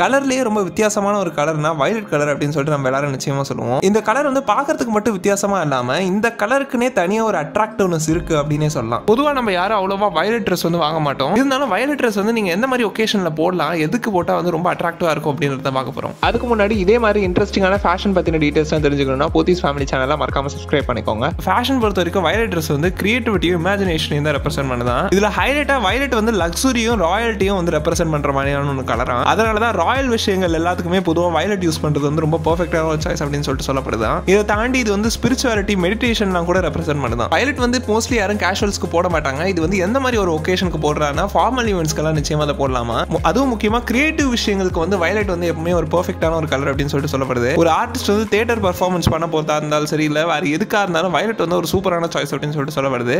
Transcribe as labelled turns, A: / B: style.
A: கலர்லேயே ரொம்ப வித்தியாசமான ஒரு கலர்னா வயலட் கலர் அப்படின்னு சொல்லிட்டு நம்ம எல்லாரும் நிச்சயமா சொல்லுவோம் இந்த கலர் வந்து பார்க்கறதுக்கு மட்டும் வித்தியாசமா இல்லாம இந்த கலருக்குனே தனியா ஒரு அட்ராக்டிவ்னஸ் இருக்கு அப்படின்னே சொல்லலாம் பொதுவா நம்ம யாரும் அவ்வளோவா வயலட் ட்ரெஸ் வந்து வாங்க மாட்டோம் இருந்தாலும் வயலட் ட்ரெஸ் வந்து நீங்க எந்த மாதிரி ஒகேஷன்ல போடலாம் எதுக்கு போட்டா வந்து ரொம்ப அட்ராக்டிவா இருக்கும் அப்படின்றத பார்க்க போறோம் அதுக்கு முன்னாடி இதே மாதிரி இன்ட்ரெஸ்டிங்கான ஃபேஷன் பத்தின டீடைல்ஸ் தெரிஞ்சுக்கணும்னா போத்தீஸ் ஃபேமிலி சேனலை மறக்காம சப்ஸ்கிரைப் பண்ணிக்கோங்க ஃபேஷன் பொறுத்த வரைக்கும் வயலட் ட்ரெஸ் வந்து கிரியேட்டிவிட்டியும் இமேஜினேஷனையும் தான் ரெப்ரசென்ட் பண்ணுதான் இதுல ஹைலைட்டா வயலட் வந்து லக்ஸுரியும் ராயல்ட்டியும் வந்து ரெப்ரசென்ட் பண்ற மாதிரியான ஒரு கலரா அதனாலதான் தான் ராயல் விஷயங்கள் எல்லாத்துக்குமே பொதுவாக வயலட் யூஸ் பண்ணுறது வந்து ரொம்ப பர்ஃபெக்டான சாய்ஸ் அப்படின்னு சொல்லிட்டு சொல்லப்படுது இதை தாண்டி இது வந்து ஸ்பிரிச்சுவாலிட்டி மெடிடேஷன்லாம் கூட ரெப்ரசென்ட் பண்ணுதான் வயலட் வந்து மோஸ்ட்லி யாரும் கேஷுவல்ஸ்க்கு போட மாட்டாங்க இது வந்து எந்த மாதிரி ஒரு ஒகேஷனுக்கு போடுறாங்கன்னா ஃபார்மல் ஈவெண்ட்ஸ்க்கெல்லாம் நிச்சயமாக அதை போடலாமா அதுவும் முக்கியமாக கிரியேட்டிவ் விஷயங்களுக்கு வந்து வயலட் வந்து எப்பவுமே ஒரு பர்ஃபெக்டான ஒரு கலர் அப்படின்னு சொல்லிட்டு சொல்லப்படுது ஒரு ஆர்டிஸ்ட் வந்து தேட்டர் பர்ஃபார்மன்ஸ் பண்ண போதா இருந்தாலும் சரி இல்லை வேறு எதுக்காக இருந்தாலும் வயலட் வந்து ஒரு சூப்பரான சாய்ஸ் அப்படின்னு சொல்லிட்டு சொல்லப்படுது